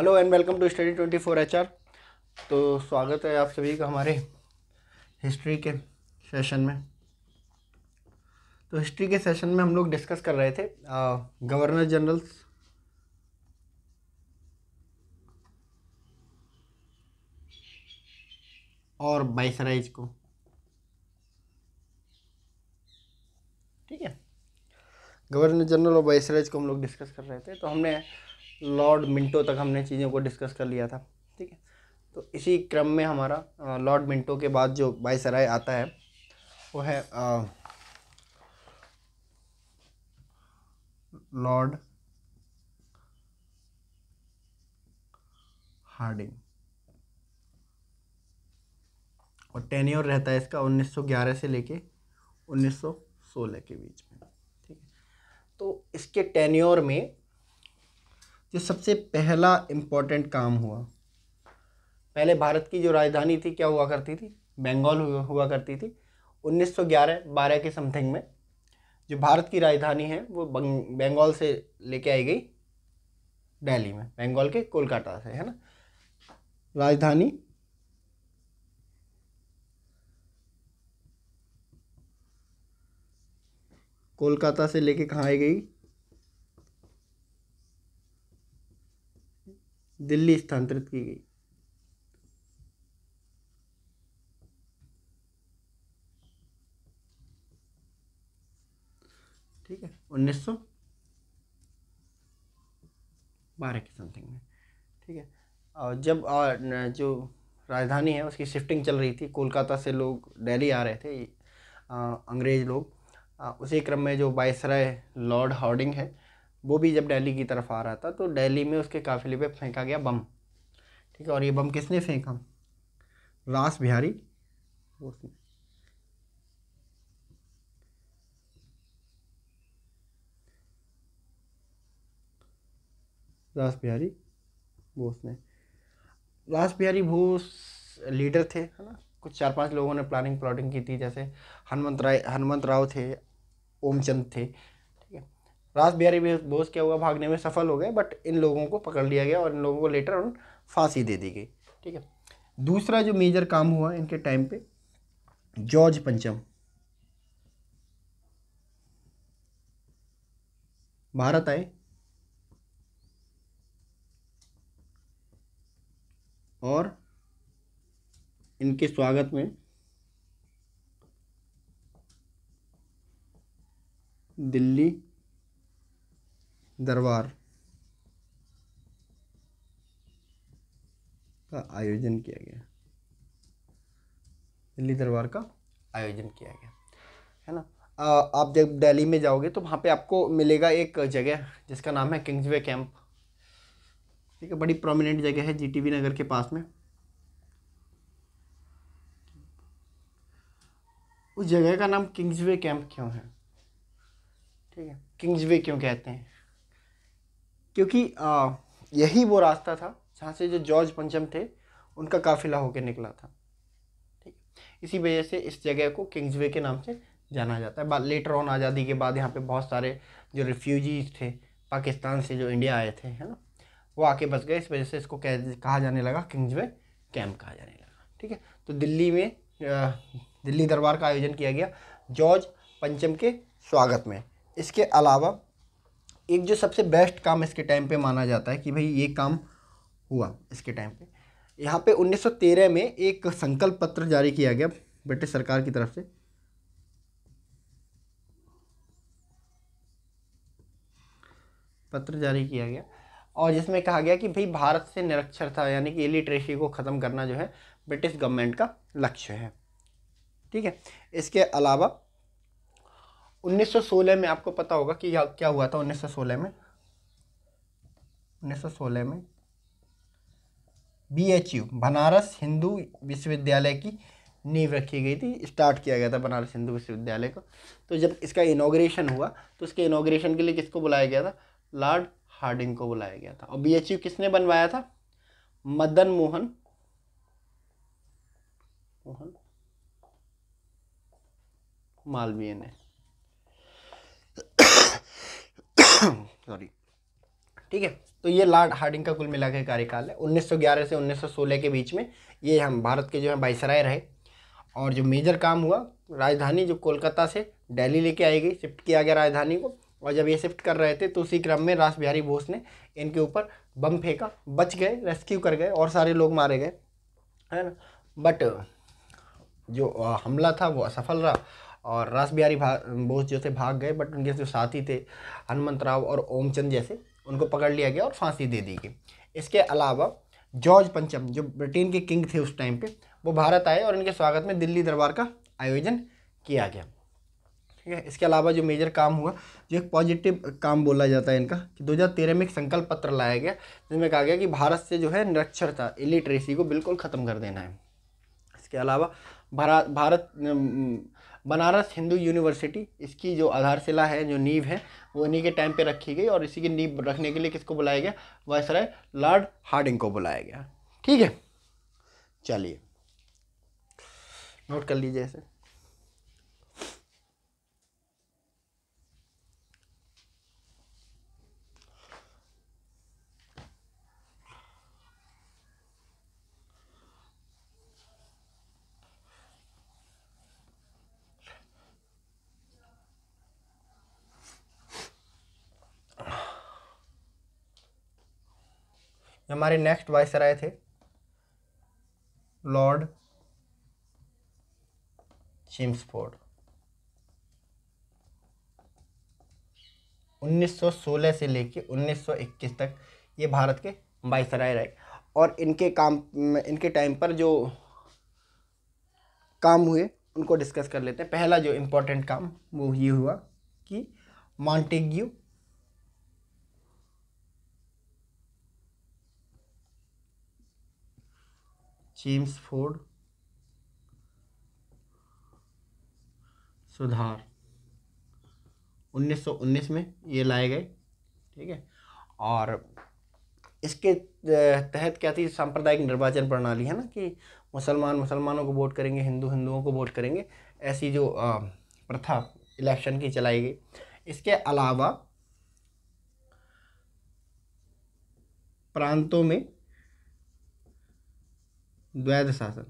hello and welcome to study twenty four H R तो स्वागत है आप सभी का हमारे हिस्ट्री के सेशन में तो हिस्ट्री के सेशन में हम लोग डिस्कस कर रहे थे गवर्नर जनरल्स और बाइसराइज को ठीक है गवर्नर जनरल और बाइसराइज को हम लोग डिस्कस कर रहे थे तो हमने लॉर्ड मिंटो तक हमने चीज़ों को डिस्कस कर लिया था ठीक है तो इसी क्रम में हमारा लॉर्ड मिंटो के बाद जो वायसराय आता है वो है लॉर्ड हार्डिंग और टेन्योर रहता है इसका 1911 से लेके 1916 के बीच में ठीक है तो इसके टेन्योर में जो सबसे पहला इम्पोर्टेंट काम हुआ पहले भारत की जो राजधानी थी क्या हुआ करती थी बंगाल हुआ करती थी 1911 12 के समथिंग में जो भारत की राजधानी है वो बंगाल से लेके आई गई दिल्ली में बंगाल के कोलकाता से है ना राजधानी कोलकाता से लेके कहाँ आई गई दिल्ली स्थानांतरित की गई ठीक है उन्नीस सौ बारह के समथिंग में ठीक है और जब और जो राजधानी है उसकी शिफ्टिंग चल रही थी कोलकाता से लोग दिल्ली आ रहे थे आ, अंग्रेज लोग आ, उसी क्रम में जो बाइसराय लॉर्ड हॉर्डिंग है वो भी जब दिल्ली की तरफ आ रहा था तो दिल्ली में उसके काफिले पे फेंका गया बम ठीक है और ये बम किसने फेंका रास बिहारी उसने रास बिहारी बोस ने रास बिहारी बोस लीडर थे है ना कुछ चार पांच लोगों ने प्लानिंग प्लॉटिंग की थी जैसे हनुमंत राय हनुमंत राव थे ओमचंद थे राज बिहारी बोस क्या हुआ भागने में सफल हो गए बट इन लोगों को पकड़ लिया गया और इन लोगों को लेटर उन फांसी दे दी गई ठीक है दूसरा जो मेजर काम हुआ इनके टाइम पे जॉर्ज पंचम भारत आए और इनके स्वागत में दिल्ली दरबार का आयोजन किया गया दिल्ली दरबार का आयोजन किया गया है ना आ, आप जब दिल्ली में जाओगे तो वहाँ पे आपको मिलेगा एक जगह जिसका नाम है किंग्सवे कैंप ठीक है बड़ी प्रोमिनेंट जगह है जीटीबी नगर के पास में उस जगह का नाम किंग्सवे कैंप क्यों है ठीक है किंग्सवे क्यों कहते हैं क्योंकि आ, यही वो रास्ता था जहाँ से जो जॉर्ज पंचम थे उनका काफिला होकर निकला था ठीक इसी वजह से इस जगह को किंग्सवे के नाम से जाना जाता है लेटर ऑन आज़ादी के बाद यहाँ पे बहुत सारे जो रिफ्यूजीज थे पाकिस्तान से जो इंडिया आए थे है ना वो आके बस गए इस वजह से इसको कहा जाने लगा किंग्सवे कैंप कहा जाने लगा ठीक है तो दिल्ली में दिल्ली दरबार का आयोजन किया गया जॉर्ज पंचम के स्वागत में इसके अलावा एक जो सबसे बेस्ट काम इसके टाइम पे माना जाता है कि भाई ये काम हुआ इसके टाइम पे यहाँ पे 1913 में एक संकल्प पत्र जारी किया गया ब्रिटिश सरकार की तरफ से पत्र जारी किया गया और जिसमें कहा गया कि भाई भारत से निरक्षरता यानी कि इलिटरेसी को ख़त्म करना जो है ब्रिटिश गवर्नमेंट का लक्ष्य है ठीक है इसके अलावा 1916 में आपको पता होगा कि क्या हुआ था 1916 में 1916 में बीएचयू बनारस हिंदू विश्वविद्यालय की नींव रखी गई थी स्टार्ट किया गया था बनारस हिंदू विश्वविद्यालय को तो जब इसका इनोग्रेशन हुआ तो उसके इनोग्रेशन के लिए किसको बुलाया गया था लॉर्ड हार्डिंग को बुलाया गया था और यू किसने बनवाया था मदन मोहन मोहन मालवीय ने सॉरी ठीक है तो ये लॉर्ड हार्डिंग का कुल मिला के कार्यकाल है 1911 से 1916 के बीच में ये हम भारत के जो है बाईसराय रहे और जो मेजर काम हुआ राजधानी जो कोलकाता से दिल्ली लेके आई गई शिफ्ट किया गया राजधानी को और जब ये शिफ्ट कर रहे थे तो उसी क्रम में रास बिहारी बोस ने इनके ऊपर बम फेंका बच गए रेस्क्यू कर गए और सारे लोग मारे गए है ना बट जो हमला था वो असफल रहा और रास बिहारी बोस जो थे भाग गए बट उनके जो साथी थे हनुमंत राव और ओमचंद जैसे उनको पकड़ लिया गया और फांसी दे दी गई इसके अलावा जॉर्ज पंचम जो ब्रिटेन के किंग थे उस टाइम पे वो भारत आए और इनके स्वागत में दिल्ली दरबार का आयोजन किया गया ठीक है इसके अलावा जो मेजर काम हुआ जो एक पॉजिटिव काम बोला जाता है इनका कि 2013 में एक संकल्प पत्र लाया गया जिसमें कहा गया कि भारत से जो है निरक्षरता इलिटरेसी को बिल्कुल ख़त्म कर देना है इसके अलावा भारत भारत बनारस हिंदू यूनिवर्सिटी इसकी जो आधारशिला है जो नींव है वो इन्हीं के टाइम पे रखी गई और इसी की नींव रखने के लिए किसको बुलाया गया वायसराय लॉर्ड हार्डिंग को बुलाया गया ठीक है चलिए नोट कर लीजिए इसे हमारे नेक्स्ट वायसराय थे लॉर्ड चिम्सफोर्ड 1916 से लेके 1921 तक ये भारत के वायसराय रहे और इनके काम इनके टाइम पर जो काम हुए उनको डिस्कस कर लेते हैं पहला जो इम्पोर्टेंट काम वो ये हुआ कि मॉन्टेग्यू चीम्स फोर्ड सुधार 1919 में ये लाए गए ठीक है और इसके तहत क्या थी सांप्रदायिक निर्वाचन प्रणाली है ना कि मुसलमान मुसलमानों को वोट करेंगे हिंदू हिंदुओं को वोट करेंगे ऐसी जो प्रथा इलेक्शन की चलाई गई इसके अलावा प्रांतों में वैध शासन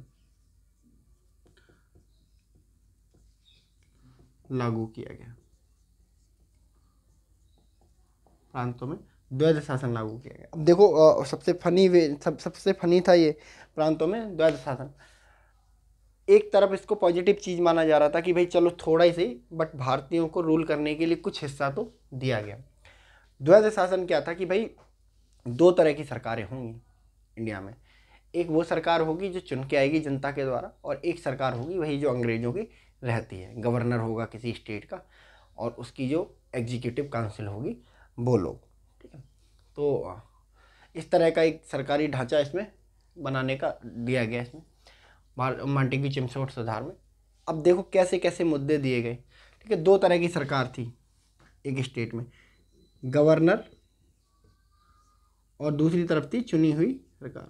लागू किया गया प्रांतों में द्वैध शासन लागू किया गया अब देखो सबसे फनी वे सब सबसे फनी था ये प्रांतों में द्वैध शासन एक तरफ इसको पॉजिटिव चीज़ माना जा रहा था कि भाई चलो थोड़ा ही सही बट भारतीयों को रूल करने के लिए कुछ हिस्सा तो दिया गया द्वैध शासन क्या था कि भाई दो तरह की सरकारें होंगी इंडिया में एक वो सरकार होगी जो चुन के आएगी जनता के द्वारा और एक सरकार होगी वही जो अंग्रेज़ों की रहती है गवर्नर होगा किसी स्टेट का और उसकी जो एग्जीक्यूटिव काउंसिल होगी वो लोग ठीक है तो इस तरह का एक सरकारी ढांचा इसमें बनाने का दिया गया इसमें मांटेगी चिमसोट सुधार में अब देखो कैसे कैसे मुद्दे दिए गए ठीक है दो तरह की सरकार थी एक स्टेट में गवर्नर और दूसरी तरफ थी चुनी हुई सरकार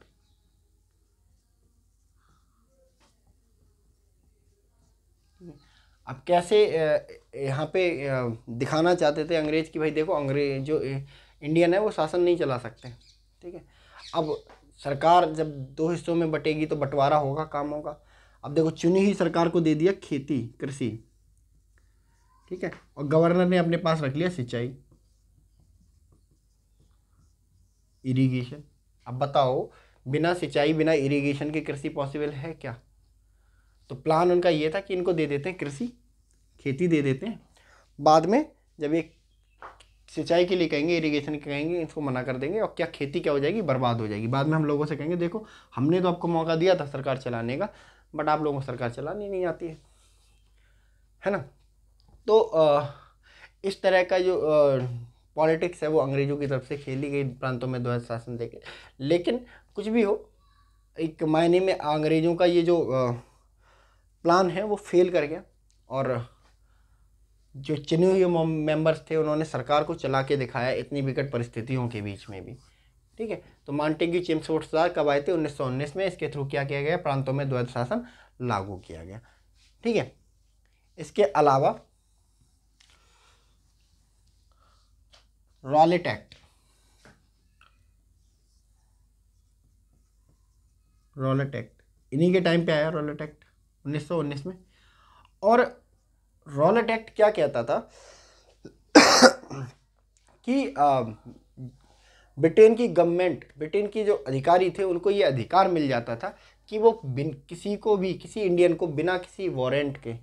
अब कैसे यहाँ पे दिखाना चाहते थे अंग्रेज की भाई देखो अंग्रेज जो इंडियन है वो शासन नहीं चला सकते ठीक है अब सरकार जब दो हिस्सों में बटेगी तो बंटवारा होगा काम होगा अब देखो चुनी ही सरकार को दे दिया खेती कृषि ठीक है और गवर्नर ने अपने पास रख लिया सिंचाई इरिगेशन अब बताओ बिना सिंचाई बिना इरिगेशन के कृषि पॉसिबल है क्या तो प्लान उनका ये था कि इनको दे देते हैं कृषि खेती दे देते हैं बाद में जब ये सिंचाई के लिए कहेंगे इरिगेशन के कहेंगे इसको मना कर देंगे और क्या खेती क्या हो जाएगी बर्बाद हो जाएगी बाद में हम लोगों से कहेंगे देखो हमने तो आपको मौका दिया था सरकार चलाने का बट आप लोगों को सरकार चलानी नहीं आती है है ना तो आ, इस तरह का जो पॉलिटिक्स है वो अंग्रेज़ों की तरफ से खेली गई प्रांतों में ध्वज शासन देखे लेकिन कुछ भी हो एक मायने में अंग्रेज़ों का ये जो आ, प्लान है वो फेल कर गया और जो चुने हुए मेंबर्स थे उन्होंने सरकार को चला के दिखाया इतनी विकट परिस्थितियों के बीच में भी ठीक है तो मांटेगी चिमसोटसार कब आए थे उन्नीस में इसके थ्रू क्या किया गया प्रांतों में द्वैध शासन लागू किया गया ठीक है इसके अलावा रॉलेट एक्ट रॉलेट एक्ट इन्हीं के टाइम पे आया रॉलेट एक्ट 1919 में और रॉलेट एक्ट क्या कहता था कि ब्रिटेन की गवर्नमेंट ब्रिटेन की जो अधिकारी थे उनको ये अधिकार मिल जाता था कि वो बिन किसी को भी किसी इंडियन को बिना किसी वारंट के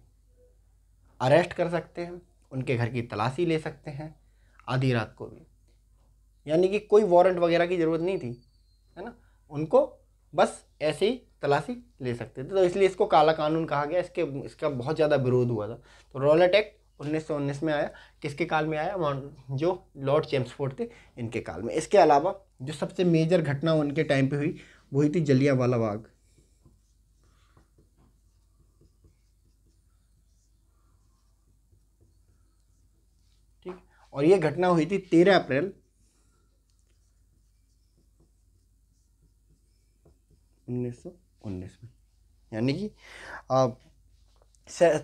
अरेस्ट कर सकते हैं उनके घर की तलाशी ले सकते हैं आधी रात को भी यानी कि कोई वारंट वगैरह की ज़रूरत नहीं थी है ना उनको बस ऐसे ही तलाशी ले सकते थे तो इसलिए इसको काला कानून कहा गया इसके इसका बहुत ज़्यादा विरोध हुआ था तो रॉलेट एक्ट उन्नीस में आया किसके काल में आया जो लॉर्ड चेम्सफोर्ड थे इनके काल में इसके अलावा जो सबसे मेजर घटना उनके टाइम पे हुई वही थी जलिया वाला बाग ठीक और ये घटना हुई थी तेरह अप्रैल 1919 में यानी कि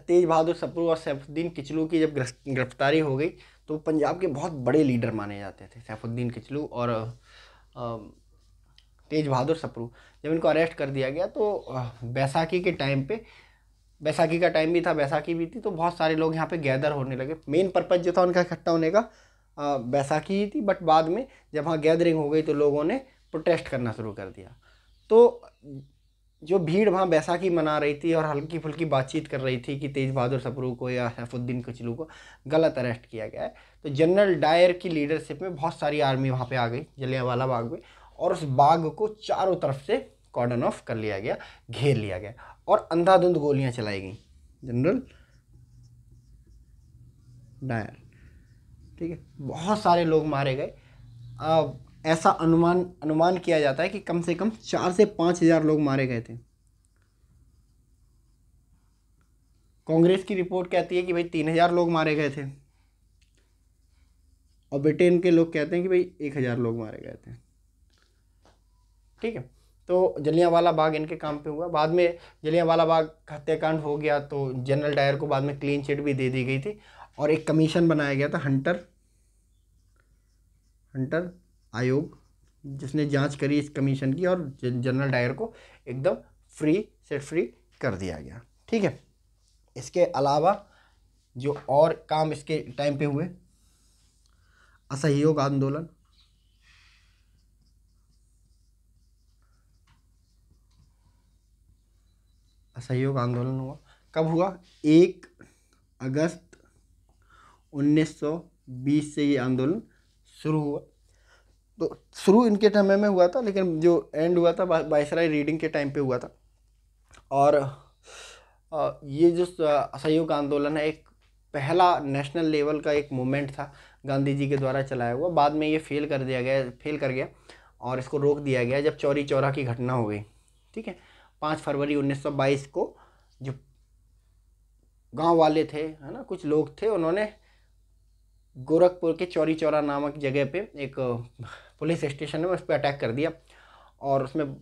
तेज बहादुर सप्रू और सैफुद्दीन किचलू की जब गिरफ्तारी हो गई तो पंजाब के बहुत बड़े लीडर माने जाते थे सैफुद्दीन किचलू और तेज बहादुर सप्रू जब इनको अरेस्ट कर दिया गया तो बैसाखी के टाइम पे बैसाखी का टाइम भी था बैसाखी भी थी तो बहुत सारे लोग यहाँ पे गैदर होने लगे मेन पर्पज़ जो था उनका इकट्ठा होने का बैसाखी ही थी बट बाद में जब वहाँ गैदरिंग हो गई तो लोगों ने प्रोटेस्ट करना शुरू कर दिया तो जो भीड़ वहाँ बैसाखी मना रही थी और हल्की फुल्की बातचीत कर रही थी कि तेज बहादुर सपरू को या सैफुद्दीन कचलू को गलत अरेस्ट किया गया है तो जनरल डायर की लीडरशिप में बहुत सारी आर्मी वहाँ पे आ गई जलियावाला बाग में और उस बाग को चारों तरफ से कॉर्डन ऑफ कर लिया गया घेर लिया गया और अंधाधुंध गोलियाँ चलाई गई जनरल डायर ठीक है बहुत सारे लोग मारे गए ऐसा अनुमान अनुमान किया जाता है कि कम से कम चार से पाँच हज़ार लोग मारे गए थे कांग्रेस की रिपोर्ट कहती है कि भाई तीन हज़ार लोग मारे गए थे और ब्रिटेन के लोग कहते हैं कि भाई एक हज़ार लोग मारे गए थे ठीक है तो जलियांवाला बाग इनके काम पे हुआ बाद में जलियांवाला बाग हत्याकांड हो गया तो जनरल डायर को बाद में क्लीन चिट भी दे दी गई थी और एक कमीशन बनाया गया था हंटर हंटर आयोग जिसने जांच करी इस कमीशन की और जनरल डायर को एकदम फ्री से फ्री कर दिया गया ठीक है इसके अलावा जो और काम इसके टाइम पे हुए असहयोग आंदोलन असहयोग आंदोलन हुआ कब हुआ एक अगस्त 1920 से ये आंदोलन शुरू हुआ तो शुरू इनके समय में हुआ था लेकिन जो एंड हुआ था बाईसराय रीडिंग के टाइम पे हुआ था और ये जो सहयोग आंदोलन है एक पहला नेशनल लेवल का एक मूवमेंट था गांधी जी के द्वारा चलाया हुआ बाद में ये फेल कर दिया गया फेल कर गया और इसको रोक दिया गया जब चौरी चौरा की घटना हो गई ठीक है पाँच फरवरी 1922 को जो गांव वाले थे है ना कुछ लोग थे उन्होंने गोरखपुर के चौरी चौरा नामक जगह पे एक पुलिस स्टेशन है उस पर अटैक कर दिया और उसमें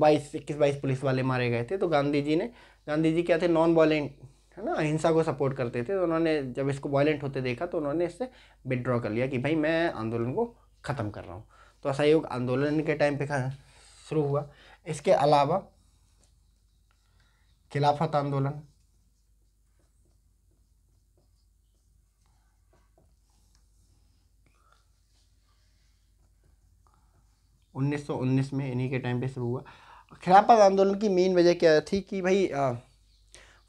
बाईस इक्कीस बाईस पुलिस वाले मारे गए थे तो गांधी जी ने गांधी जी क्या थे नॉन वायलेंट है ना अहिंसा को सपोर्ट करते थे तो उन्होंने जब इसको वायलेंट होते देखा तो उन्होंने इससे विदड्रॉ कर लिया कि भाई मैं आंदोलन को ख़त्म कर रहा हूँ तो असहयोग आंदोलन के टाइम पे शुरू हुआ इसके अलावा खिलाफत आंदोलन 1919 में इन्हीं के टाइम पे शुरू हुआ खिलाफत आंदोलन की मेन वजह क्या थी कि भाई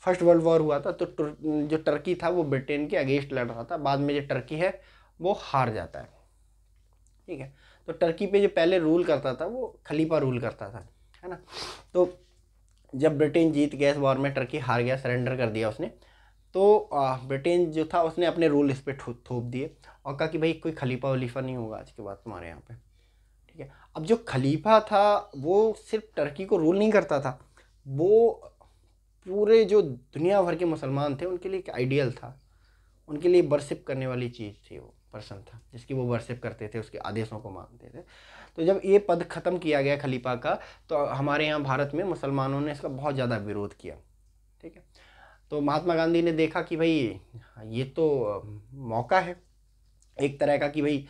फर्स्ट वर्ल्ड वॉर हुआ था तो जो टर्की था वो ब्रिटेन के अगेंस्ट लड़ रहा था बाद में जो टर्की है वो हार जाता है ठीक है तो टर्की पे जो पहले रूल करता था वो खलीफा रूल करता था है ना तो जब ब्रिटेन जीत गया इस वॉर में टर्की हार गया सरेंडर कर दिया उसने तो ब्रिटेन जो था उसने अपने रूल इस पर थोप दिए और कहा कि भाई कोई खलीफा वलीफा नहीं होगा आज के बाद तुम्हारे यहाँ पर ठीक है अब जो खलीफा था वो सिर्फ टर्की को रूल नहीं करता था वो पूरे जो दुनिया भर के मुसलमान थे उनके लिए एक आइडियल था उनके लिए बरसिप करने वाली चीज़ थी वो पर्सन था जिसकी वो वर्शिप करते थे उसके आदेशों को मानते थे तो जब ये पद ख़त्म किया गया खलीफा का तो हमारे यहाँ भारत में मुसलमानों ने इसका बहुत ज़्यादा विरोध किया ठीक है तो महात्मा गांधी ने देखा कि भाई हाँ, ये तो मौका है एक तरह का कि भाई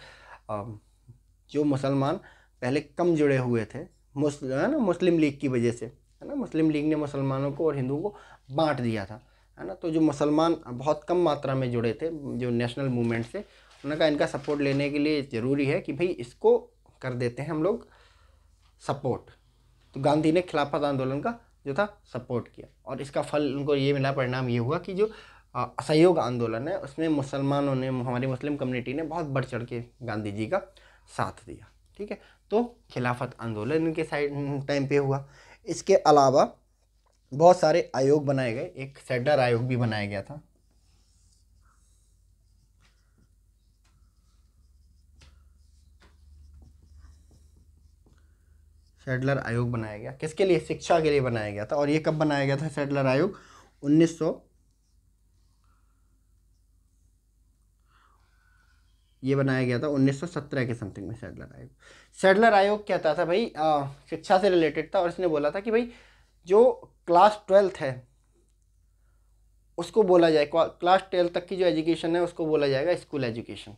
जो मुसलमान पहले कम जुड़े हुए थे मुस्लिम है ना मुस्लिम लीग की वजह से है ना मुस्लिम लीग ने मुसलमानों को और हिंदुओं को बांट दिया था है ना तो जो मुसलमान बहुत कम मात्रा में जुड़े थे जो नेशनल मूवमेंट से उन्होंने कहा इनका सपोर्ट लेने के लिए ज़रूरी है कि भाई इसको कर देते हैं हम लोग सपोर्ट तो गांधी ने खिलाफत आंदोलन का जो था सपोर्ट किया और इसका फल उनको ये मिला परिणाम ये हुआ कि जो असहयोग आंदोलन है उसमें मुसलमानों ने हमारी मुस्लिम कम्युनिटी ने बहुत बढ़ चढ़ के गांधी जी का साथ दिया ठीक है तो खिलाफत आंदोलन के साइड टाइम हम्म, पे हुआ इसके अलावा बहुत सारे आयोग बनाए गए एक सेडर आयोग भी बनाया गया था सेडलर आयोग बनाया गया किसके लिए शिक्षा के लिए बनाया गया था और ये कब बनाया गया था सेडलर आयोग उन्नीस सौ ये बनाया गया था 1917 के समथिंग में सेडलर आयोग सेडलर आयोग कहता था भाई आ, शिक्षा से रिलेटेड था और इसने बोला था कि भाई जो क्लास ट्वेल्थ है उसको बोला जाए क्लास ट्वेल्थ तक की जो एजुकेशन है उसको बोला जाएगा स्कूल एजुकेशन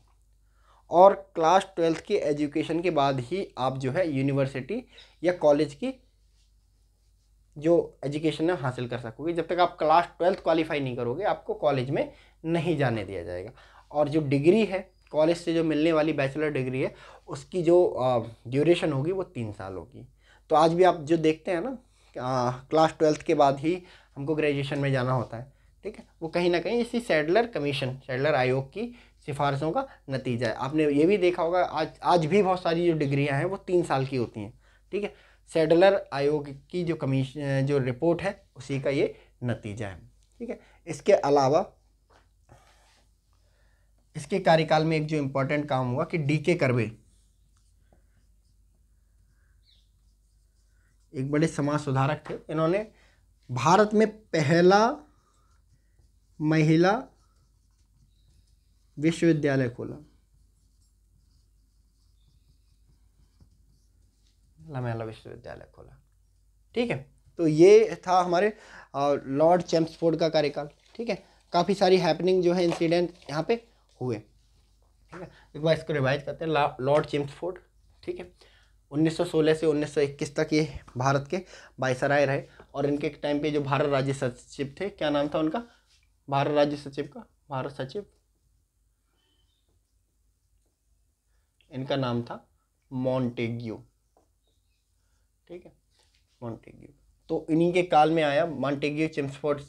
और क्लास ट्वेल्थ की एजुकेशन के बाद ही आप जो है यूनिवर्सिटी या कॉलेज की जो एजुकेशन है हासिल कर सकोगे जब तक आप क्लास ट्वेल्थ क्वालिफाई नहीं करोगे आपको कॉलेज में नहीं जाने दिया जाएगा और जो डिग्री है कॉलेज से जो मिलने वाली बैचलर डिग्री है उसकी जो ड्यूरेशन होगी वो तीन साल होगी तो आज भी आप जो देखते हैं ना आ, क्लास ट्वेल्थ के बाद ही हमको ग्रेजुएशन में जाना होता है ठीक है वो कहीं ना कहीं इसी सैडलर कमीशन सेडलर आयोग की सिफारिशों का नतीजा है आपने ये भी देखा होगा आज आज भी बहुत सारी जो डिग्रियाँ हैं वो तीन साल की होती हैं ठीक है सेडलर आयोग की जो कमीशन जो रिपोर्ट है उसी का ये नतीजा है ठीक है इसके अलावा इसके कार्यकाल में एक जो इम्पोर्टेंट काम हुआ कि डी के करवे एक बड़े समाज सुधारक थे इन्होंने भारत में पहला महिला विश्वविद्यालय खोला महिला विश्वविद्यालय खोला ठीक है तो ये था हमारे लॉर्ड चैम्सफोर्ड का कार्यकाल ठीक है काफ़ी सारी हैपनिंग जो है इंसिडेंट यहाँ पे हुए ठीक है एक बार इसको रिवाइज करते हैं लॉर्ड चिम्सफोर्ड ठीक है 1916 से 1921 तक ये भारत के वायसराय रहे और इनके एक टाइम पे जो भारत राज्य सचिव थे क्या नाम था उनका भारत राज्य सचिव का भारत सचिव इनका नाम था मॉन्टेग्यू ठीक है मॉन्टेग्यू तो इन्हीं के काल में आया मॉन्टेग्यू चिम्सफोर्ड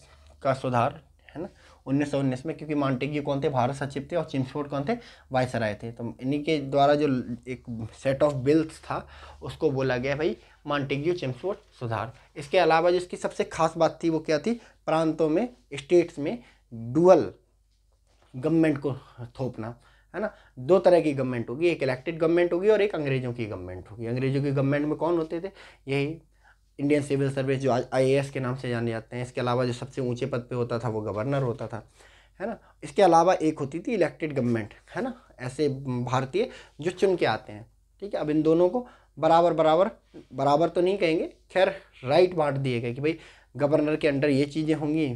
का सुधार है ना उन्नीस में क्योंकि मांटेग्यू कौन थे भारत सचिव थे और चिम्सफोर्ड कौन थे वायसराय थे तो इन्हीं के द्वारा जो एक सेट ऑफ बिल्स था उसको बोला गया भाई मांटेग्यू चिम्सफोर्ड सुधार इसके अलावा जो इसकी सबसे खास बात थी वो क्या थी प्रांतों में स्टेट्स में डुअल गवर्नमेंट को थोपना है ना दो तरह की गवर्नमेंट होगी एक इलेक्टेड गवर्नमेंट होगी और एक अंग्रेज़ों की गवर्नमेंट होगी अंग्रेज़ों की गवर्नमेंट में कौन होते थे यही इंडियन सिविल सर्विस जो आज आई के नाम से जाने जाते हैं इसके अलावा जो सबसे ऊंचे पद पे होता था वो गवर्नर होता था है ना इसके अलावा एक होती थी इलेक्टेड गवर्नमेंट है ना ऐसे भारतीय जो चुन के आते हैं ठीक है अब इन दोनों को बराबर बराबर बराबर तो नहीं कहेंगे खैर राइट बांट दिए गए कि भाई गवर्नर के अंडर ये चीज़ें होंगी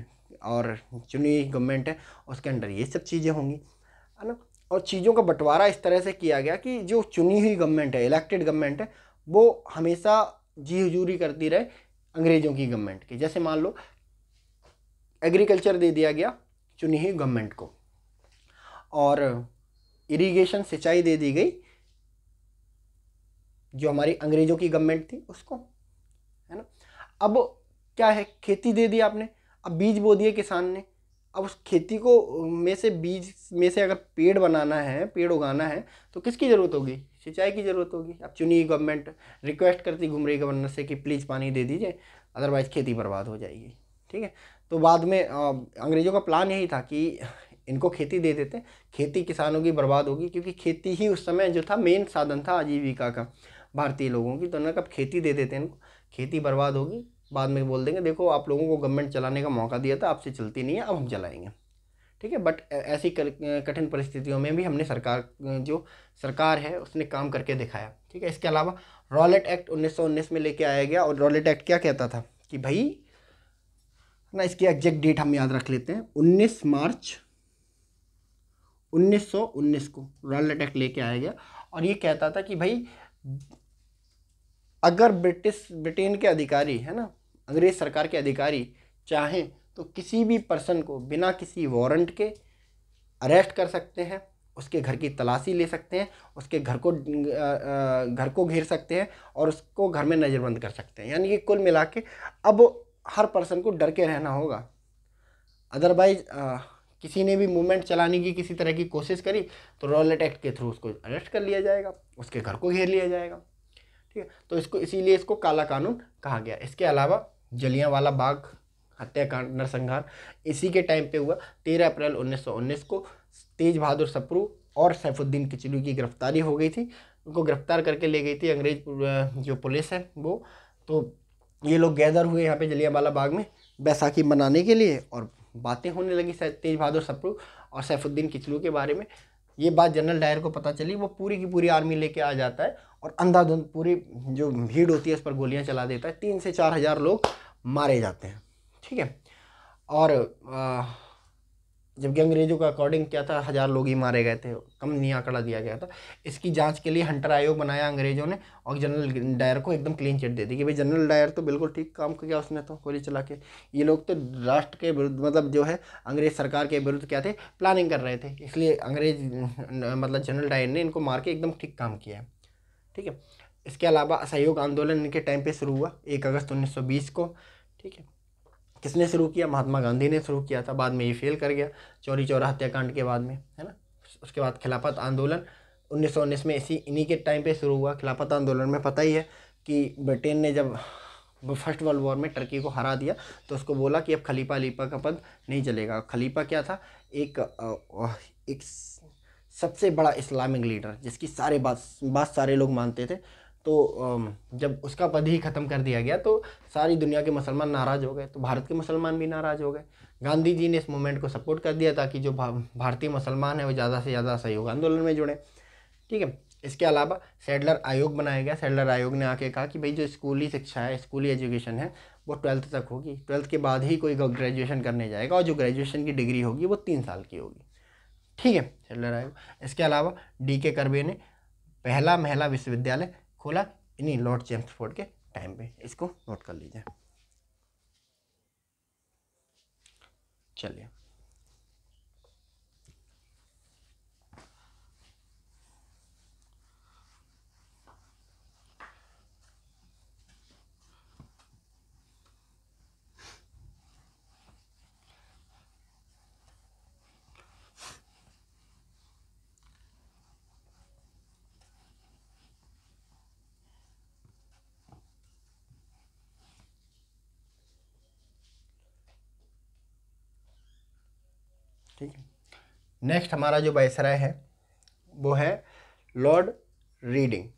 और चुनी हुई गवर्नमेंट है उसके अंडर ये सब चीज़ें होंगी है ना और चीज़ों का बंटवारा इस तरह से किया गया कि जो चुनी हुई गवर्नमेंट है इलेक्टेड गवर्नमेंट है वो हमेशा जी हजूरी करती रहे अंग्रेज़ों की गवर्नमेंट की जैसे मान लो एग्रीकल्चर दे दिया गया चुनी हुई गवर्नमेंट को और इरिगेशन सिंचाई दे दी गई जो हमारी अंग्रेज़ों की गवर्नमेंट थी उसको है ना अब क्या है खेती दे दी आपने अब बीज बो दिए किसान ने अब उस खेती को में से बीज में से अगर पेड़ बनाना है पेड़ उगाना है तो किसकी ज़रूरत होगी सिंचाई की ज़रूरत होगी अब चुनी गवर्नमेंट रिक्वेस्ट करती घूम रही गवर्नर से कि प्लीज़ पानी दे दीजिए अदरवाइज़ खेती बर्बाद हो जाएगी ठीक है तो बाद में अंग्रेज़ों का प्लान यही था कि इनको खेती दे देते खेती किसानों की बर्बाद होगी क्योंकि खेती ही उस समय जो था मेन साधन था आजीविका का भारतीय लोगों की तो उन्होंने कब खेती दे देते इनको खेती बर्बाद होगी बाद में बोल देंगे देखो आप लोगों को गवर्नमेंट चलाने का मौका दिया था आपसे चलती नहीं है अब हम चलाएंगे ठीक है बट ऐसी कठिन परिस्थितियों में भी हमने सरकार जो सरकार है उसने काम करके दिखाया ठीक है इसके अलावा रॉलेट एक्ट 1919 में लेके आया गया और रॉलेट एक्ट क्या कहता था कि भाई ना इसकी एग्जैक्ट डेट हम याद रख लेते हैं 19 मार्च 1919 को रॉलेट एक्ट लेके आया गया और ये कहता था कि भाई अगर ब्रिटिश ब्रिटेन के अधिकारी है ना अंग्रेज़ सरकार के अधिकारी चाहें तो किसी भी पर्सन को बिना किसी वारंट के अरेस्ट कर सकते हैं उसके घर की तलाशी ले सकते हैं उसके घर को घर को घेर सकते हैं और उसको घर में नज़रबंद कर सकते हैं यानी कि कुल मिला के अब हर पर्सन को डर के रहना होगा अदरवाइज़ किसी ने भी मूवमेंट चलाने की किसी तरह की कोशिश करी तो रॉयल एक्ट के थ्रू उसको अरेस्ट कर लिया जाएगा उसके घर को घेर लिया जाएगा ठीक है तो इसको इसीलिए इसको काला कानून कहा गया इसके अलावा जलियाँ वाला बाग हत्याकांड नरसंहार इसी के टाइम पे हुआ तेरह अप्रैल 1919 को तेज बहादुर सप्रू और सैफुद्दीन किचलू की गिरफ्तारी हो गई थी उनको गिरफ्तार करके ले गई थी अंग्रेज जो पुलिस है वो तो ये लोग गैदर हुए यहाँ पे जलियावाला बाग में बैसाखी मनाने के लिए और बातें होने लगी तेज बहादुर सप्रू और सैफुद्दीन किचलू के बारे में ये बात जनरल डायर को पता चली वो पूरी की पूरी आर्मी लेके आ जाता है और अंधाधुंध पूरी जो भीड़ होती है उस पर गोलियां चला देता है तीन से चार हज़ार लोग मारे जाते हैं ठीक है और जबकि अंग्रेज़ों का अकॉर्डिंग क्या था हज़ार लोग ही मारे गए थे कम नहीं आंकड़ा दिया गया था इसकी जांच के लिए हंटर आयोग बनाया अंग्रेज़ों ने और जनरल डायर को एकदम क्लीन चिट दे दी कि भाई जनरल डायर तो बिल्कुल ठीक काम किया उसने तो गोली चला के ये लोग तो राष्ट्र के विरुद्ध मतलब जो है अंग्रेज़ सरकार के विरुद्ध क्या थे प्लानिंग कर रहे थे इसलिए अंग्रेज मतलब जनरल डायर ने इनको मार के एकदम ठीक काम किया है ठीक है इसके अलावा असहयोग आंदोलन इनके टाइम पर शुरू हुआ एक अगस्त उन्नीस को ठीक है किसने शुरू किया महात्मा गांधी ने शुरू किया था बाद में ये फेल कर गया चौरी चौरा हत्याकांड के बाद में है ना उसके बाद खिलाफत आंदोलन उन्नीस में इसी इन्हीं के टाइम पे शुरू हुआ खिलाफत आंदोलन में पता ही है कि ब्रिटेन ने जब फर्स्ट वर्ल्ड वॉर में टर्की को हरा दिया तो उसको बोला कि अब खलीफा लीपा का पद नहीं चलेगा खलीफा क्या था एक एक सबसे बड़ा इस्लामिक लीडर जिसकी सारे बात बात सारे लोग मानते थे तो जब उसका पद ही ख़त्म कर दिया गया तो सारी दुनिया के मुसलमान नाराज़ हो गए तो भारत के मुसलमान भी नाराज़ हो गए गांधी जी ने इस मूवमेंट को सपोर्ट कर दिया ताकि जो भारतीय मुसलमान हैं वो ज़्यादा से ज़्यादा सहयोग आंदोलन में जुड़े ठीक है इसके अलावा सेडलर आयोग बनाया गया सेडलर आयोग ने आके कहा कि भाई जो स्कूली शिक्षा है स्कूली एजुकेशन है वो ट्वेल्थ तक होगी ट्वेल्थ के बाद ही कोई ग्रेजुएशन करने जाएगा और जो ग्रेजुएशन की डिग्री होगी वो तीन साल की होगी ठीक है सेडलर आयोग इसके अलावा डी के करबे ने पहला महिला विश्वविद्यालय खोला इन्हीं लॉर्ड जेम्स फोर्ड के टाइम पे इसको नोट कर लीजिए चलिए ठीक है नेक्स्ट हमारा जो वायसराय है वो है लॉर्ड रीडिंग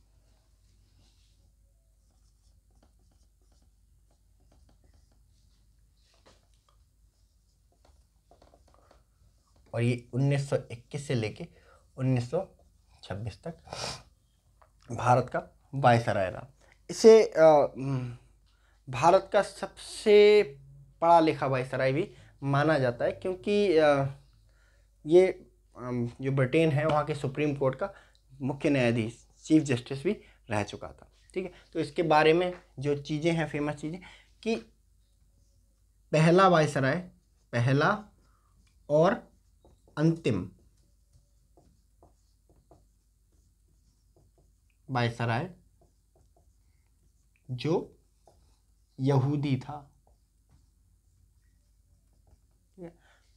और ये 1921 से लेके 1926 तक भारत का वायसराय रहा इसे भारत का सबसे पढ़ा लिखा वायसराय भी माना जाता है क्योंकि ये जो ब्रिटेन है वहाँ के सुप्रीम कोर्ट का मुख्य न्यायाधीश चीफ जस्टिस भी रह चुका था ठीक है तो इसके बारे में जो चीज़ें हैं फेमस चीज़ें कि पहला वायसराय पहला और अंतिम वायसराय जो यहूदी था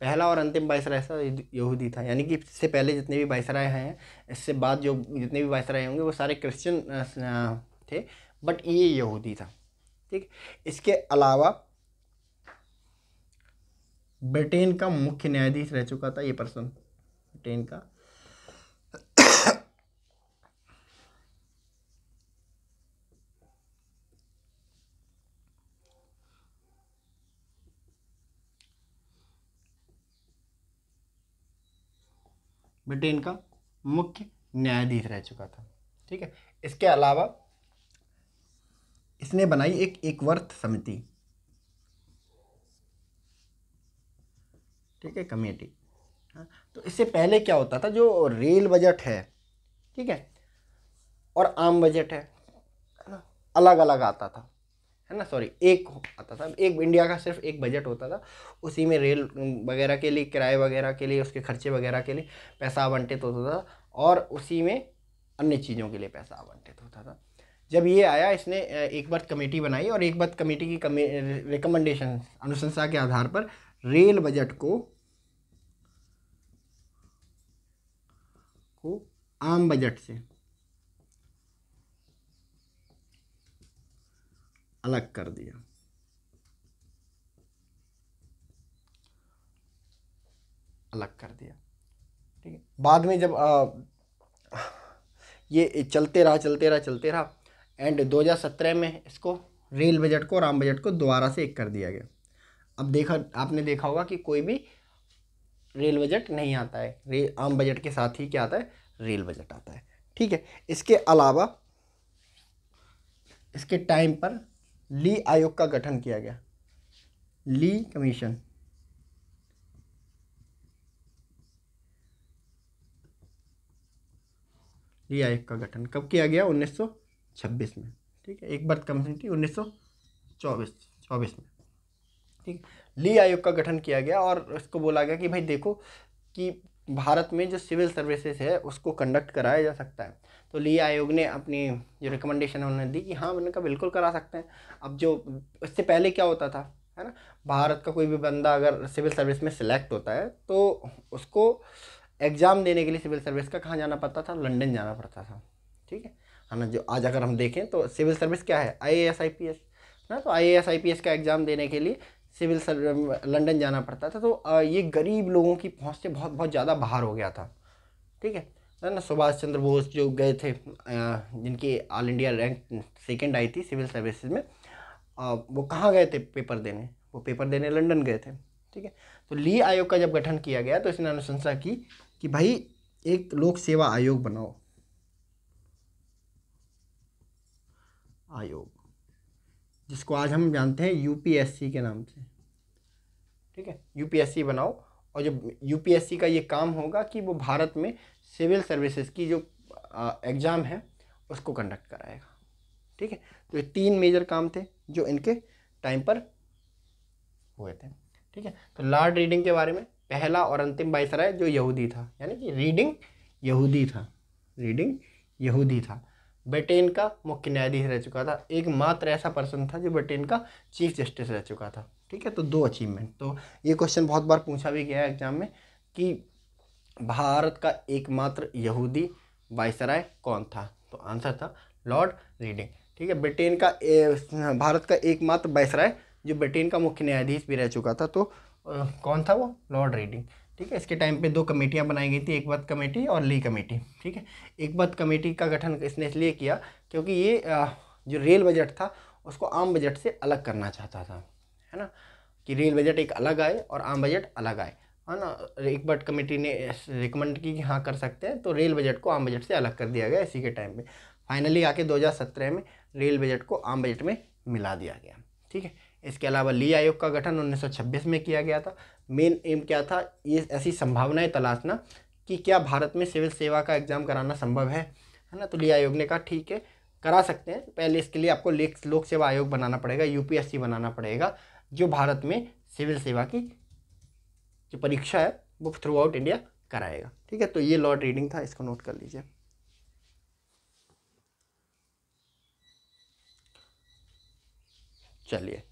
पहला और अंतिम बायसराय था यहूदी था यानी कि इससे पहले जितने भी बायसराय हैं इससे बाद जो जितने भी बायसराय होंगे वो सारे क्रिश्चियन थे बट ये यहूदी था ठीक इसके अलावा ब्रिटेन का मुख्य न्यायाधीश रह चुका था ये पर्सन ब्रिटेन का ब्रिटेन का मुख्य न्यायाधीश रह चुका था ठीक है इसके अलावा इसने बनाई एक एक वर्थ समिति ठीक है कमेटी हाँ, तो इससे पहले क्या होता था जो रेल बजट है ठीक है और आम बजट है अलग अलग आता था है ना सॉरी एक आता था एक इंडिया का सिर्फ एक बजट होता था उसी में रेल वगैरह के लिए किराए वगैरह के लिए उसके खर्चे वगैरह के लिए पैसा आवंटित होता था और उसी में अन्य चीज़ों के लिए पैसा आवंटित होता था जब ये आया इसने एक बार कमेटी बनाई और एक बार कमेटी की कमे रिकमेंडेशन अनुशंसा के आधार पर रेल बजट को को आम बजट से अलग कर दिया अलग कर दिया ठीक है बाद में जब आ, ये चलते रहा चलते रहा चलते रहा एंड 2017 में इसको रेल बजट को राम बजट को दोबारा से एक कर दिया गया अब देखा आपने देखा होगा कि कोई भी रेल बजट नहीं आता है आम बजट के साथ ही क्या आता है रेल बजट आता है ठीक है इसके अलावा इसके टाइम पर ली आयोग का गठन किया गया ली कमीशन ली आयोग का गठन कब किया गया 1926 में ठीक है एक बर्थ कमीशन थी 1924 24 में ठीक ली आयोग का गठन किया गया और इसको बोला गया कि भाई देखो कि भारत में जो सिविल सर्विसेज है उसको कंडक्ट कराया जा सकता है तो लिए आयोग ने अपनी जो रिकमेंडेशन उन्होंने दी कि हाँ उन्होंने कहा बिल्कुल करा सकते हैं अब जो इससे पहले क्या होता था है ना भारत का कोई भी बंदा अगर सिविल सर्विस में सिलेक्ट होता है तो उसको एग्ज़ाम देने के लिए सिविल सर्विस का कहाँ जाना पड़ता था लंदन जाना पड़ता था ठीक है है ना जो आज अगर हम देखें तो सिविल सर्विस क्या है I A S I P S ना तो I A S I P S का एग्ज़ाम देने के लिए सिविल लंदन जाना पड़ता था तो ये गरीब लोगों की पहुँच से बहुत बहुत ज़्यादा बाहर हो गया था ठीक है ना सुभाष चंद्र बोस जो गए थे जिनकी ऑल इंडिया रैंक सेकेंड आई थी सिविल सर्विसेज में वो कहाँ गए थे पेपर देने वो पेपर देने लंदन गए थे ठीक है तो ली आयोग का जब गठन किया गया तो इसने अनुशंसा की कि भाई एक लोक सेवा आयोग बनाओ आयोग जिसको आज हम जानते हैं यूपीएससी के नाम से ठीक है यूपीएससी बनाओ और जो यूपीएससी का ये काम होगा कि वो भारत में सिविल सर्विसेज की जो एग्ज़ाम है उसको कंडक्ट कराएगा ठीक है तो ये तीन मेजर काम थे जो इनके टाइम पर हुए थे ठीक है तो लार्ड रीडिंग के बारे में पहला और अंतिम बाइसराय जो यहूदी था यानी कि रीडिंग यहूदी था रीडिंग यहूदी था ब्रिटेन का मुख्य न्यायाधीश रह चुका था एकमात्र ऐसा पर्सन था जो ब्रिटेन का चीफ जस्टिस रह चुका था ठीक है तो दो अचीवमेंट तो ये क्वेश्चन बहुत बार पूछा भी गया है एग्जाम में कि भारत का एकमात्र यहूदी वायसराय कौन था तो आंसर था लॉर्ड रीडिंग ठीक है ब्रिटेन का ए, भारत का एकमात्र वायसराय जो ब्रिटेन का मुख्य न्यायाधीश भी रह चुका था तो आ, कौन था वो लॉर्ड रीडिंग ठीक है इसके टाइम पे दो कमेटियाँ बनाई गई थी एक वक्त कमेटी और ली कमेटी ठीक है एक वक्त कमेटी का गठन इसने इसलिए किया क्योंकि ये जो रेल बजट था उसको आम बजट से अलग करना चाहता था है ना कि रेल बजट एक अलग आए और आम बजट अलग आए है ना एक बट कमेटी ने रिकमेंड की कि हाँ कर सकते हैं तो रेल बजट को आम बजट से अलग कर दिया गया इसी के टाइम पे फाइनली आके 2017 में रेल बजट को आम बजट में मिला दिया गया ठीक है इसके अलावा ली आयोग का गठन 1926 में किया गया था मेन एम क्या था ये ऐसी संभावनाएं तलाशना कि क्या भारत में सिविल सेवा का एग्ज़ाम कराना संभव है है ना तो लिए आयोग ने कहा ठीक है करा सकते हैं पहले इसके लिए आपको लोक सेवा आयोग बनाना पड़ेगा यूपीएससी बनाना पड़ेगा जो भारत में सिविल सेवा की जो परीक्षा है वो थ्रू आउट इंडिया कराएगा ठीक है तो ये लॉर्ड रीडिंग था इसको नोट कर लीजिए चलिए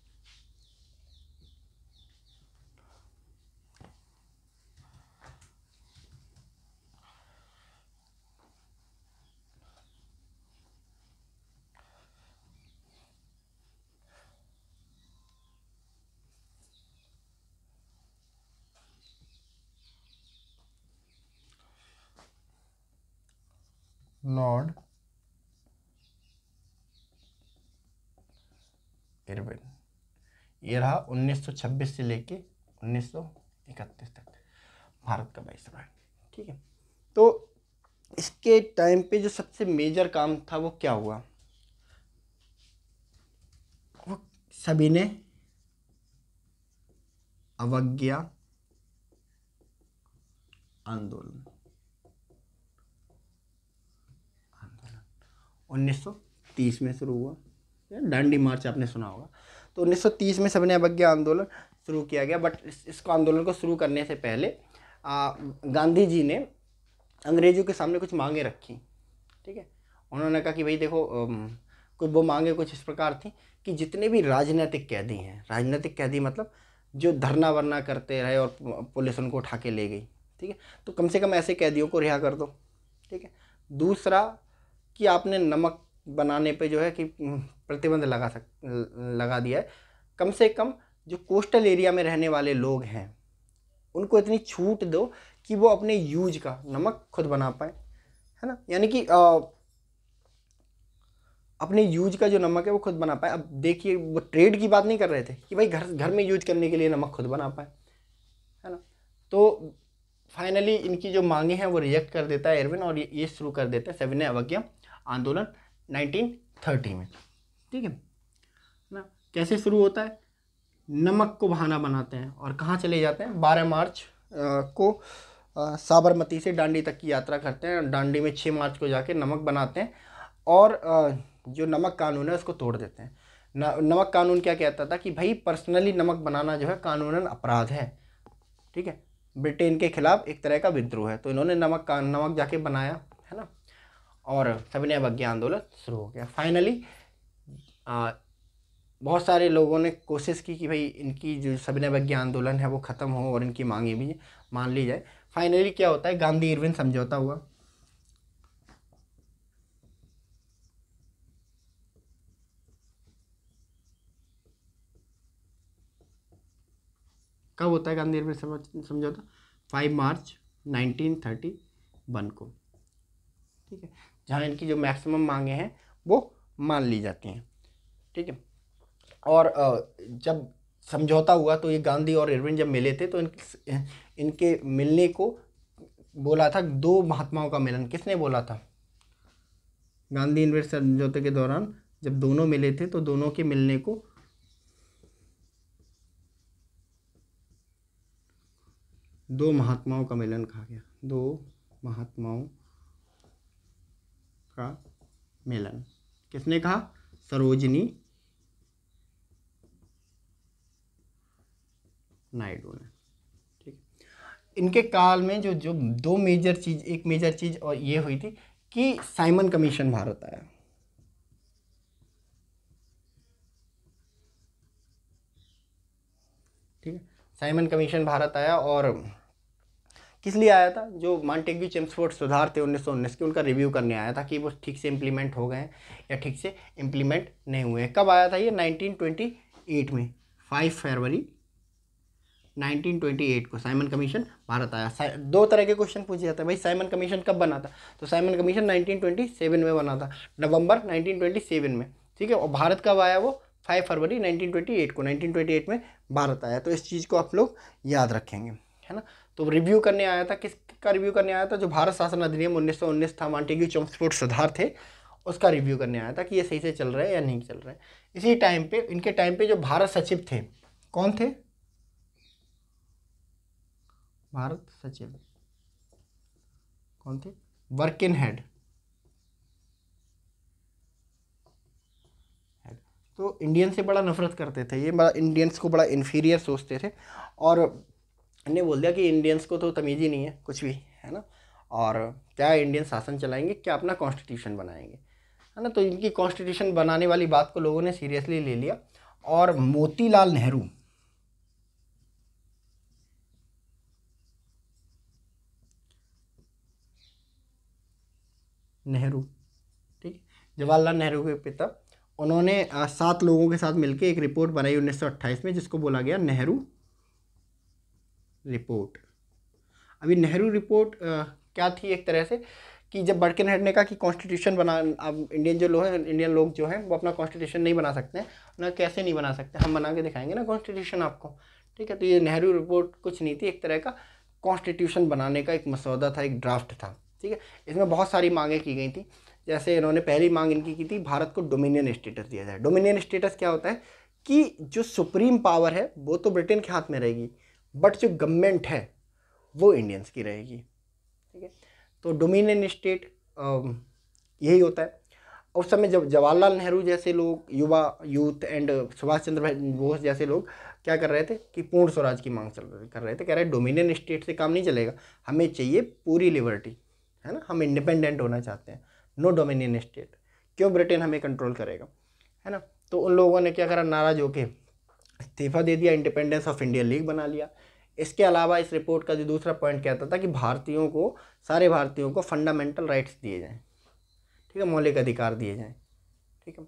लॉर्ड इरविन ये रहा 1926 से लेके 1931 तक भारत का वाइसराय ठीक है तो इसके टाइम पे जो सबसे मेजर काम था वो क्या हुआ वो सभी ने अवज्ञा आंदोलन 1930 में शुरू हुआ डांडी मार्च आपने सुना होगा तो 1930 में सबने अवज्ञा आंदोलन शुरू किया गया बट इस, आंदोलन को शुरू करने से पहले आ, गांधी जी ने अंग्रेज़ों के सामने कुछ मांगे रखी ठीक है उन्होंने कहा कि भाई देखो कुछ वो मांगे कुछ इस प्रकार थी कि जितने भी राजनीतिक कैदी हैं राजनीतिक कैदी मतलब जो धरना वरना करते रहे और पुलिस उनको उठा के ले गई ठीक है तो कम से कम ऐसे कैदियों को रिहा कर दो ठीक है दूसरा कि आपने नमक बनाने पे जो है कि हम्म, प्रतिबंध लगा सक लगा दिया है कम से कम जो कोस्टल एरिया में रहने वाले लोग हैं उनको इतनी छूट दो कि वो अपने यूज का नमक खुद बना पाए है ना यानी कि आ, अपने यूज का जो नमक है वो खुद बना पाए अब देखिए वो ट्रेड की बात नहीं कर रहे थे कि भाई घर घर में यूज करने के लिए नमक खुद बना पाए है ना तो फाइनली इनकी जो मांगे हैं वो रिजेक्ट कर देता है एरविन और ये शुरू कर देता है सविनय अवज्ञा आंदोलन 1930 में ठीक है ना कैसे शुरू होता है नमक को बहाना बनाते हैं और कहाँ चले जाते हैं बारह मार्च को साबरमती से डांडी तक की यात्रा करते हैं डांडी में छः मार्च को जाके नमक बनाते हैं और जो नमक कानून है उसको तोड़ देते हैं नमक कानून क्या कहता था कि भाई पर्सनली नमक बनाना जो है कानूनन अपराध है ठीक है ब्रिटेन के खिलाफ एक तरह का विद्रोह है तो इन्होंने नमक का नमक जाके बनाया और सविनय अवज्ञा आंदोलन शुरू हो गया फाइनली बहुत सारे लोगों ने कोशिश की कि भाई इनकी जो सविनय अवज्ञा आंदोलन है वो ख़त्म हो और इनकी मांगे भी मान ली जाए फाइनली क्या होता है गांधी इरविन समझौता हुआ कब होता है गांधी इरविन समझौता फाइव मार्च 1931 को ठीक है जहाँ इनकी जो मैक्सिमम मांगे हैं वो मान ली जाती हैं ठीक है और जब समझौता हुआ तो ये गांधी और इरविन जब मिले थे तो इन इनके मिलने को बोला था दो महात्माओं का मिलन किसने बोला था गांधी इरविन समझौते के दौरान जब दोनों मिले थे तो दोनों के मिलने को दो महात्माओं का मिलन कहा गया दो महात्माओं का मिलन किसने कहा सरोजनी नायडू ने ठीक इनके काल में जो जो दो मेजर चीज एक मेजर चीज और ये हुई थी कि साइमन कमीशन भारत आया ठीक है साइमन कमीशन भारत आया और किस लिए आया था जो मॉन्टेग्यू चेम्सफोर्ड सुधार थे उन्नीस सौ उन्नीस के उनका रिव्यू करने आया था कि वो ठीक से इम्प्लीमेंट हो गए हैं या ठीक से इम्प्लीमेंट नहीं हुए हैं कब आया था ये नाइनटीन ट्वेंटी एट में फाइव फरवरी 1928 को साइमन कमीशन भारत आया दो तरह के क्वेश्चन पूछे जाते हैं भाई साइमन कमीशन कब बना था तो साइमन कमीशन सेवन में बना था नवंबर सेवन में ठीक है और भारत कब आया वो फाइव फरवरी एट को एट में भारत आया तो इस चीज़ को आप लोग याद रखेंगे है ना तो रिव्यू करने आया था किसका रिव्यू करने आया था जो भारत शासन अधिनियम उन्नीस सौ उन्नीस था मांटेग्यू चम्सफोर्ड सुधार थे उसका रिव्यू करने आया था कि ये सही से चल रहा है या नहीं चल रहा है इसी टाइम पे इनके टाइम पे जो भारत सचिव थे कौन थे भारत सचिव कौन थे वर्क इन हेड तो इंडियन से बड़ा नफरत करते थे ये बड़ा इंडियंस को बड़ा इन्फीरियर सोचते थे और ने बोल दिया कि इंडियंस को तो तमीज़ ही नहीं है कुछ भी है ना और क्या इंडियन शासन चलाएंगे क्या अपना कॉन्स्टिट्यूशन बनाएंगे है ना तो इनकी कॉन्स्टिट्यूशन बनाने वाली बात को लोगों ने सीरियसली ले लिया और मोतीलाल नेहरू नेहरू ठीक जवाहरलाल नेहरू के पिता उन्होंने सात लोगों के साथ मिलकर एक रिपोर्ट बनाई 1928 में जिसको बोला गया नेहरू रिपोर्ट अभी नेहरू रिपोर्ट आ, क्या थी एक तरह से कि जब बड़के नेहरू ने कहा कि कॉन्स्टिट्यूशन बना अब इंडियन जो लोग हैं इंडियन लोग जो हैं वो अपना कॉन्स्टिट्यूशन नहीं बना सकते हैं ना कैसे नहीं बना सकते हम बना के दिखाएंगे ना कॉन्स्टिट्यूशन आपको ठीक है तो ये नेहरू रिपोर्ट कुछ नहीं थी एक तरह का कॉन्स्टिट्यूशन बनाने का एक मसौदा था एक ड्राफ्ट था ठीक है इसमें बहुत सारी मांगें की गई थी जैसे इन्होंने पहली मांग इनकी की थी भारत को डोमिनियन स्टेटस दिया जाए डोमिनियन स्टेटस क्या होता है कि जो सुप्रीम पावर है वो तो ब्रिटेन के हाथ में रहेगी बट जो गवर्नमेंट है वो इंडियंस की रहेगी ठीक है तो डोमिनियन स्टेट यही होता है उस समय जब जवाहरलाल नेहरू जैसे लोग युवा यूथ एंड सुभाष चंद्र बोस जैसे लोग क्या कर रहे थे कि पूर्ण स्वराज की मांग चल कर रहे थे कह रहे डोमिनियन स्टेट से काम नहीं चलेगा हमें चाहिए पूरी लिबर्टी है ना हम इंडिपेंडेंट होना चाहते हैं नो डोमिनियन स्टेट क्यों ब्रिटेन हमें कंट्रोल करेगा है ना तो उन लोगों ने क्या करा नाराज होके इस्तीफा दे दिया इंडिपेंडेंस ऑफ इंडिया लीग बना लिया इसके अलावा इस रिपोर्ट का जो दूसरा पॉइंट कहता था कि भारतीयों को सारे भारतीयों को फंडामेंटल राइट्स दिए जाएँ ठीक है मौलिक अधिकार दिए जाएँ ठीक है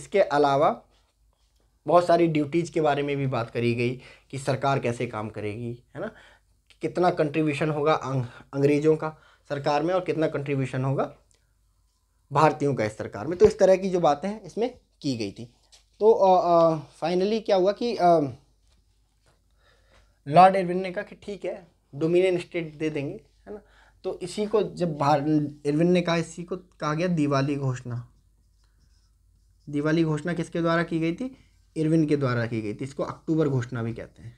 इसके अलावा बहुत सारी ड्यूटीज़ के बारे में भी बात करी गई कि सरकार कैसे काम करेगी है ना कितना कंट्रीब्यूशन होगा अंग, अंग्रेज़ों का सरकार में और कितना कंट्रीब्यूशन होगा भारतीयों का इस सरकार में तो इस तरह की जो बातें हैं इसमें की गई थी तो फाइनली क्या हुआ कि लॉर्ड एरविन ने कहा कि ठीक है डोमिनियन स्टेट दे देंगे है ना तो इसी को जब इरविन ने कहा इसी को कहा गया दिवाली घोषणा दिवाली घोषणा किसके द्वारा की गई थी इरविन के द्वारा की गई थी इसको अक्टूबर घोषणा भी कहते हैं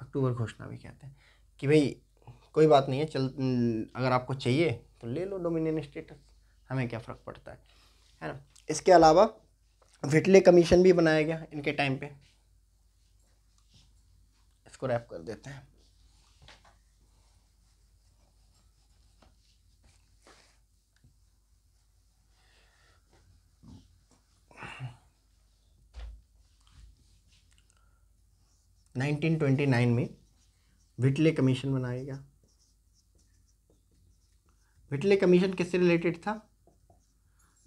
अक्टूबर घोषणा भी कहते हैं कि भाई कोई बात नहीं है चल अगर आपको चाहिए तो ले लो डोमिनियन स्टेटस हमें क्या फ़र्क पड़ता है है ना इसके अलावा विटले कमीशन भी बनाया गया इनके टाइम पे इसको रैप कर देते हैं नाइनटीन ट्वेंटी नाइन में विटले कमीशन बनाया गया विटले कमीशन किससे रिलेटेड था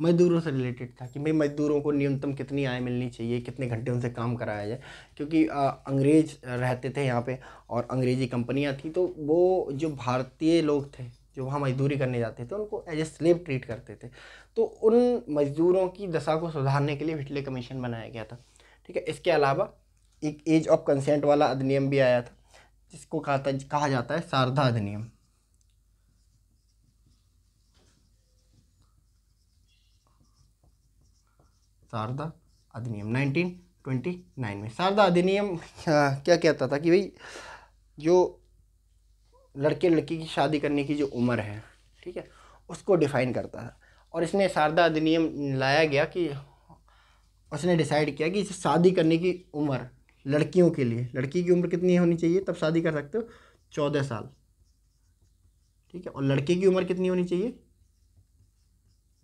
मज़दूरों से रिलेटेड था कि भाई मज़दूरों को न्यूनतम कितनी आय मिलनी चाहिए कितने घंटे उनसे काम कराया जाए क्योंकि अंग्रेज़ रहते थे यहाँ पे और अंग्रेज़ी कंपनियाँ थी तो वो जो भारतीय लोग थे जो वहाँ मजदूरी करने जाते थे उनको एज ए स्लेव ट्रीट करते थे तो उन मज़दूरों की दशा को सुधारने के लिए हिटले कमीशन बनाया गया था ठीक है इसके अलावा एक एज ऑफ कंसेंट वाला अधिनियम भी आया था जिसको कहा था कहा जाता है शारदा अधिनियम शारदा अधिनियम 1929 में शारदा अधिनियम क्या कहता था कि भाई जो लड़के लड़की की शादी करने की जो उम्र है ठीक है उसको डिफ़ाइन करता था और इसने शारदा अधिनियम लाया गया कि उसने डिसाइड किया कि शादी करने की उम्र लड़कियों के लिए लड़की की उम्र कितनी होनी चाहिए तब शादी कर सकते हो चौदह साल ठीक है और लड़के की उम्र कितनी होनी चाहिए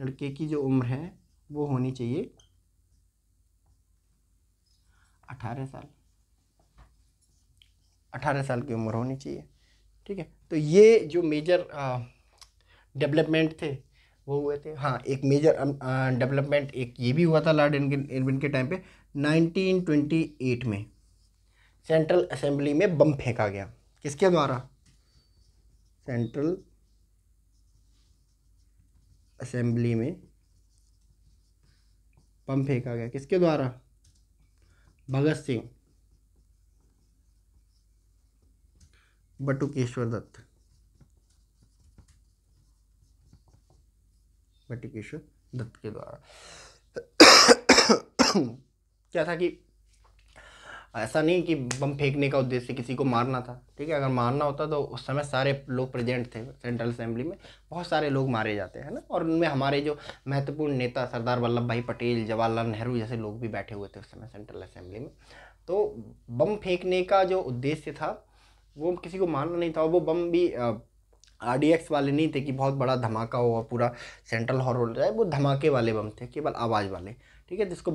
लड़के की जो उम्र है वो होनी चाहिए अठारह साल अठारह साल की उम्र होनी चाहिए ठीक है तो ये जो मेजर डेवलपमेंट थे वो हुए थे हाँ एक मेजर डेवलपमेंट एक ये भी हुआ था लॉर्ड इरविन के टाइम पे 1928 में सेंट्रल असेंबली में बम फेंका गया किसके द्वारा सेंट्रल असेंबली में बम फेंका गया किसके द्वारा भगत सिंह बटुकेश्वर दत्त बटुकेश्वर दत्त के द्वारा क्या था कि ऐसा नहीं कि बम फेंकने का उद्देश्य किसी को मारना था ठीक है अगर मारना होता तो उस समय सारे लोग प्रेजेंट थे सेंट्रल असेंबली में बहुत सारे लोग मारे जाते हैं ना और उनमें हमारे जो महत्वपूर्ण नेता सरदार वल्लभ भाई पटेल जवाहरलाल नेहरू जैसे लोग भी बैठे हुए थे उस समय सेंट्रल असेंबली में तो बम फेंकने का जो उद्देश्य था वो किसी को मारना नहीं था और वो बम भी आर डी एक्स वाले नहीं थे कि बहुत बड़ा धमाका हो और पूरा सेंट्रल हॉल हो जाए वो धमाके वाले बम थे केवल आवाज़ वाले ठीक है जिसको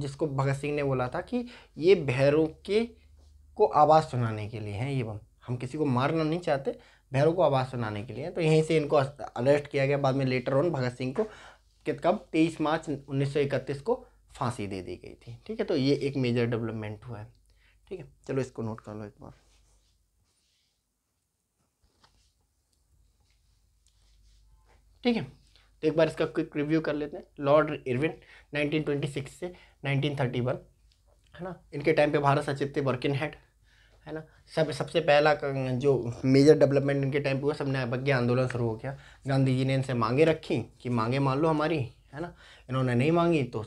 जिसको भगत सिंह ने बोला था कि ये भैरों के को आवाज़ सुनाने के लिए हैं ये बम हम किसी को मारना नहीं चाहते भैरों को आवाज़ सुनाने के लिए तो यहीं से इनको अरेस्ट किया गया बाद में लेटर ऑन भगत सिंह को कित कब तेईस मार्च उन्नीस को फांसी दे दी गई थी ठीक है तो ये एक मेजर डेवलपमेंट हुआ है ठीक है चलो इसको नोट कर लो एक बार ठीक है तो एक बार इसका क्विक रिव्यू कर लेते हैं लॉर्ड इरविन 1926 से 1931 है ना इनके टाइम पे भारत सचिव थे वर्किन हेड है ना सब सबसे पहला अं, जो मेजर डेवलपमेंट इनके टाइम पे हुआ सबने अवज्ञ आंदोलन शुरू हो गया गांधी जी ने इनसे मांगे रखी कि मांगे मान लो हमारी है ना इन्होंने नहीं मांगी तो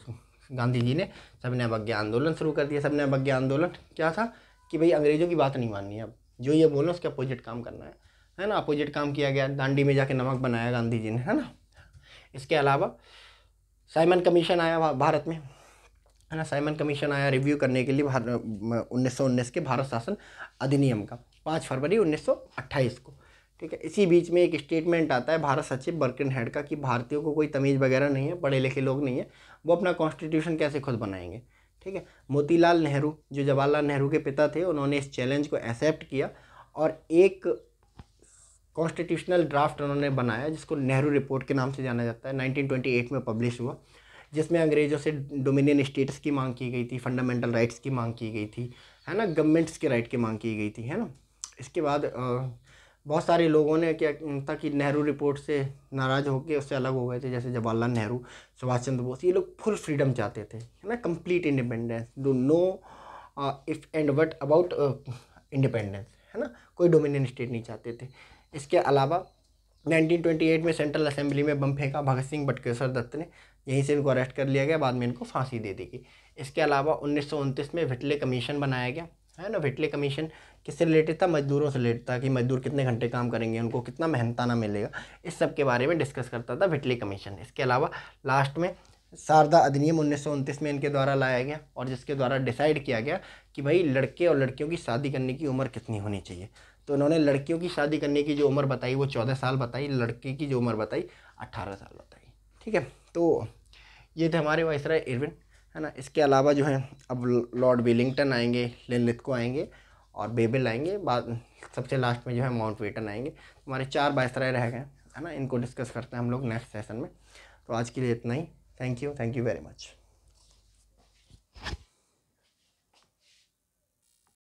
गांधी जी ने सबने अवज्ञ आंदोलन शुरू कर दिया सबने अवज्ञ आंदोलन क्या था कि भाई अंग्रेज़ों की बात नहीं माननी अब जो ये बोलो उसके अपोजिट काम करना है है ना अपोजिट काम किया गया दांडी में जाके नमक बनाया गांधी जी ने है ना इसके अलावा साइमन कमीशन आया भारत में है ना साइमन कमीशन आया रिव्यू करने के लिए भारत उन्नीस के भारत शासन अधिनियम का पाँच फरवरी उन्नीस को ठीक है इसी बीच में एक स्टेटमेंट आता है भारत सचिव बर्किन हेड का कि भारतीयों को कोई तमीज़ वगैरह नहीं है पढ़े लिखे लोग नहीं है वो अपना कॉन्स्टिट्यूशन कैसे खुद बनाएंगे ठीक है मोतीलाल नेहरू जो जवाहरलाल नेहरू के पिता थे उन्होंने इस चैलेंज को एक्सेप्ट किया और एक कॉन्स्टिट्यूशनल ड्राफ्ट उन्होंने बनाया जिसको नेहरू रिपोर्ट के नाम से जाना जाता है 1928 में पब्लिश हुआ जिसमें अंग्रेज़ों से डोमिनियन स्टेट्स की मांग की गई थी फंडामेंटल राइट्स की मांग की गई थी है ना गवर्नमेंट्स के राइट की मांग की गई थी है ना इसके बाद बहुत सारे लोगों ने क्या था कि नेहरू रिपोर्ट से नाराज़ होकर उससे अलग हो गए थे जैसे जवाहरलाल नेहरू सुभाष चंद्र बोस ये लोग फुल फ्रीडम चाहते थे है ना complete independence do no if and what about independence है ना कोई डोमिनियन स्टेट नहीं चाहते थे इसके अलावा 1928 में सेंट्रल असेंबली में बम फेंका भगत सिंह बटकेश्वर दत्त ने यहीं से इनको अरेस्ट कर लिया गया बाद में इनको फांसी दे दी गई इसके अलावा उन्नीस में विटले कमीशन बनाया गया है ना विटले कमीशन किससे रिलेटेड था मजदूरों से रिलेटेड था कि मजदूर कितने घंटे काम करेंगे उनको कितना मेहनताना मिलेगा इस सब के बारे में डिस्कस करता था विटले कमीशन इसके अलावा लास्ट में शारदा अधिनियम उन्नीस में इनके द्वारा लाया गया और जिसके द्वारा डिसाइड किया गया कि भाई लड़के और लड़कियों की शादी करने की उम्र कितनी होनी चाहिए तो इन्होंने लड़कियों की शादी करने की जो उम्र बताई वो चौदह साल बताई लड़के की जो उम्र बताई अट्ठारह साल बताई ठीक है तो ये थे हमारे राय इरविन है ना इसके अलावा जो है अब लॉर्ड विलिंगटन आएंगे को आएंगे और बेबिल आएंगे बाद सबसे लास्ट में जो है माउंट वेटन आएंगे हमारे चार राय रह गए है ना इनको डिस्कस करते हैं हम लोग नेक्स्ट सेशन में तो आज के लिए इतना ही thank you thank you very much